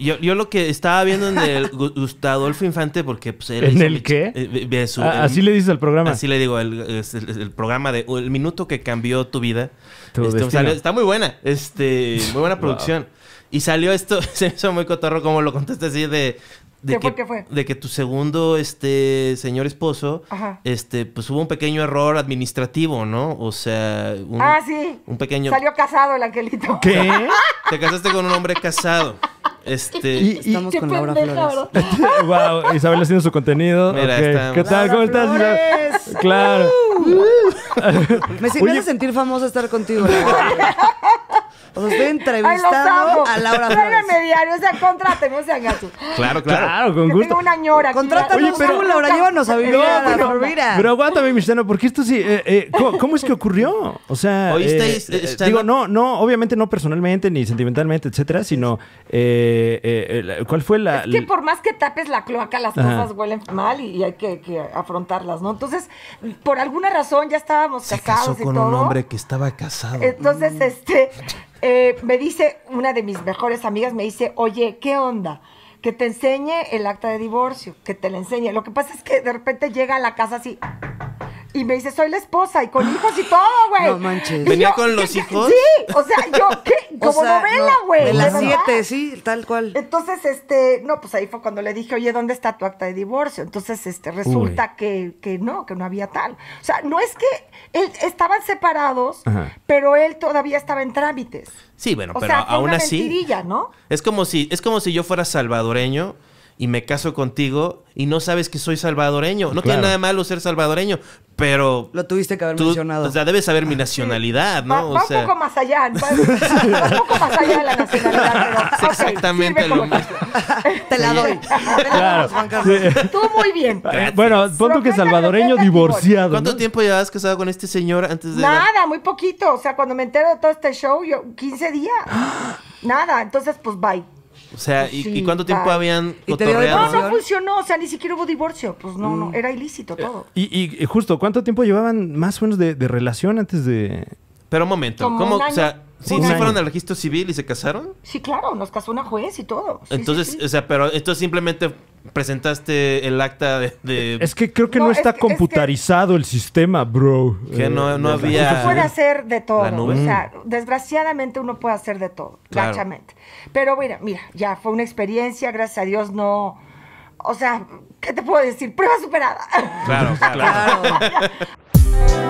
Yo, yo lo que estaba viendo en el Adolfo Infante, porque pues, él ¿En el qué? Eh, ah, así le dices al programa. Así le digo, el, programa de El minuto que cambió tu vida. Este, está muy buena, este, muy buena producción. Y salió esto, se me hizo muy cotorro como lo contaste así de, de que, De que tu segundo este señor esposo, este, pues hubo un pequeño error administrativo, ¿no? O sea, ah, sí. un pequeño. Salió casado el angelito. ¿Qué? Te casaste con un hombre casado. Este, Estamos con Laura Flores. wow, Isabel haciendo su contenido. ¿Qué tal? ¿Cómo estás? Claro. Uh. Me sirve famoso sentir famosa estar contigo. O sea, estoy entrevistando a Laura Flores. Tráigame diario, o sea, contráteme, o sea, Claro, claro, claro, con gusto. Que tengo una ñora. Oye, pero, Laura, llévanos a vivir no, a pero, pero aguántame, Mistano, porque esto sí, eh, eh, ¿cómo, es que ocurrió? O sea, eh, digo, no, no, obviamente no personalmente ni sentimentalmente, etcétera, sino ¿cuál fue la...? Es que por más que tapes la cloaca, las cosas huelen mal y, hay que, afrontarlas, ¿no? Entonces, por alguna razón ya estábamos Se casados casó con un hombre que estaba casado. Entonces, este... Eh, me dice una de mis mejores amigas, me dice, oye, ¿qué onda? Que te enseñe el acta de divorcio, que te la enseñe. Lo que pasa es que de repente llega a la casa así, y me dice, soy la esposa y con hijos y todo, güey. No manches. ¿Venía con los hijos? Sí, o sea, yo, ¿qué? Como novela, güey. de las siete, sí, tal cual. Entonces, este, no, pues ahí fue cuando le dije, oye, ¿dónde está tu acta de divorcio? Entonces, este, resulta que, que, no, que no había tal. O sea, no es que él, estaban separados, pero él todavía estaba en trámites. Sí, bueno, pero aún una así. ¿no? Es como si, es como si yo fuera salvadoreño y me caso contigo y no sabes que soy salvadoreño. No tiene nada malo ser salvadoreño, pero... Lo tuviste que haber mencionado. O sea, debes saber mi ah, nacionalidad, ¿no? Va, o un poco más allá. Va, un poco más allá de la nacionalidad. Pero, exactamente lo mismo. Te la doy. Tú muy bien. Eh, bueno, ponte que salvadoreño divorciado. ¿Cuánto tiempo llevas casado con este señor antes de...? Nada, muy poquito. O sea, cuando me entero de todo este show, yo 15 días. Nada, entonces pues bye. O sea, ¿y, cuánto tiempo habían cotorreado? No, no funcionó, o sea, ni siquiera hubo divorcio. Pues no, no, mm. era ilícito todo. Eh, y, justo, ¿cuánto tiempo llevaban más o menos de, relación antes de...? Pero un momento, ¿cómo? O sea, ¿sí, fueron al registro civil y se casaron? Sí, claro, nos casó una juez y todo. Entonces, o sea, pero esto simplemente presentaste el acta de... Es que creo que no, está computarizado el sistema, bro. Que no, eh, había... Uno puede hacer de todo. O sea, mm. desgraciadamente uno puede hacer de todo, claro. Pero mira, mira, ya fue una experiencia, gracias a Dios no... O sea, ¿qué te puedo decir? Prueba superada. claro. claro.